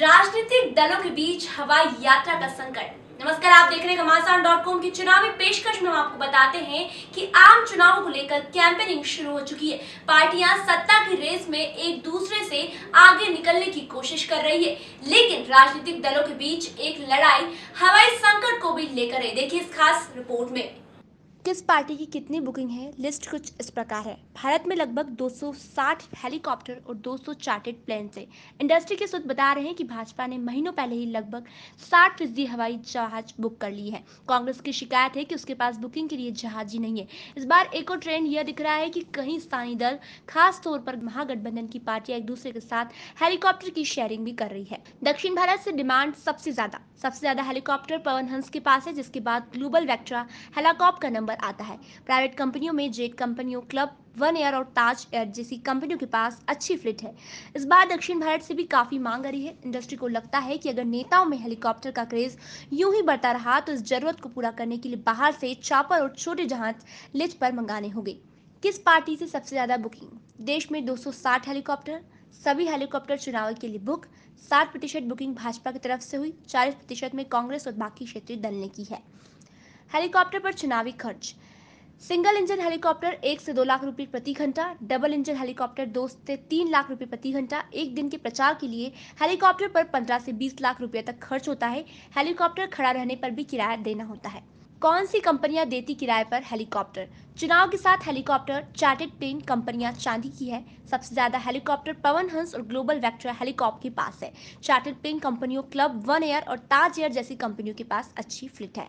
राजनीतिक दलों के बीच हवाई यात्रा का संकट नमस्कार आप देख रहे हैं घमासान डॉट कॉम की चुनावी पेशकश में हम आपको बताते हैं कि आम चुनावों को लेकर कैंपेनिंग शुरू हो चुकी है पार्टियां सत्ता की रेस में एक दूसरे से आगे निकलने की कोशिश कर रही है लेकिन राजनीतिक दलों के बीच एक लड़ाई हवाई संकट को भी लेकर है देखिए इस खास रिपोर्ट में किस पार्टी की कितनी बुकिंग है लिस्ट कुछ इस प्रकार है भारत में लगभग 260 हेलीकॉप्टर और 200 चार्टेड प्लेन से इंडस्ट्री के सूत्र बता रहे हैं कि भाजपा ने महीनों पहले ही लगभग 60 फीसदी हवाई जहाज बुक कर ली है कांग्रेस की शिकायत है कि उसके पास बुकिंग के लिए जहाज ही नहीं है इस बार एक और ट्रेंड यह दिख रहा है कि कहीं स्थानीय दल खास तौर पर महागठबंधन की पार्टियां एक दूसरे के साथ हेलीकॉप्टर की शेयरिंग भी कर रही है दक्षिण भारत से डिमांड सबसे ज्यादा सबसे ज्यादा हेलीकॉप्टर पवन हंस के पास है जिसके बाद ग्लोबल वैक्ट्रा हेलीकॉप्टर का नंबर नजर आता है प्राइवेट कंपनियों में जेट कंपनियों क्लब वन एयर और ताज एयर जैसी कंपनियों के पास अच्छी फ्लिट है इस बार दक्षिण भारत से भी काफी मांग आ रही है इंडस्ट्री को लगता है कि अगर नेताओं में हेलीकॉप्टर का क्रेज यूं ही बढ़ता रहा तो इस जरूरत को पूरा करने के लिए बाहर से चापर और छोटे जहाज लिज पर मंगाने होंगे किस पार्टी से सबसे ज्यादा बुकिंग देश में 260 हेलीकॉप्टर सभी हेलीकॉप्टर चुनाव के लिए बुक सात प्रतिशत बुकिंग भाजपा की तरफ से हुई चालीस प्रतिशत में कांग्रेस और बाकी क्षेत्रीय दल ने की है हेलीकॉप्टर पर चुनावी खर्च सिंगल इंजन हेलीकॉप्टर एक से दो लाख रुपए प्रति घंटा डबल इंजन हेलीकॉप्टर दो से तीन लाख रुपए प्रति घंटा एक दिन के प्रचार के लिए हेलीकॉप्टर पर पंद्रह से बीस लाख रुपए तक खर्च होता है हेलीकॉप्टर खड़ा रहने पर भी किराया देना होता है कौन सी कंपनियां देती किराए पर हेलीकॉप्टर चुनाव के साथ हेलीकॉप्टर चार्टेड प्लेन कंपनियां चांदी की है सबसे ज्यादा हेलीकॉप्टर पवन हंस और ग्लोबल वैक्टर हेलीकॉप्टर के पास है चार्टेड प्लेन कंपनियों क्लब वन एयर और ताज एयर जैसी कंपनियों के पास अच्छी फ्लिट है